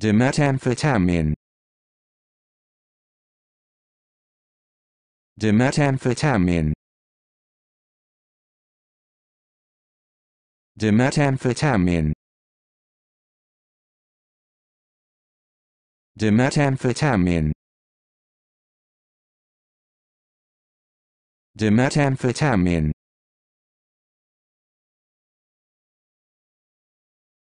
Dimethamphetamine Dimethamphetamine Dimethamphetamine Dimethamphetamine Dimethamphetamine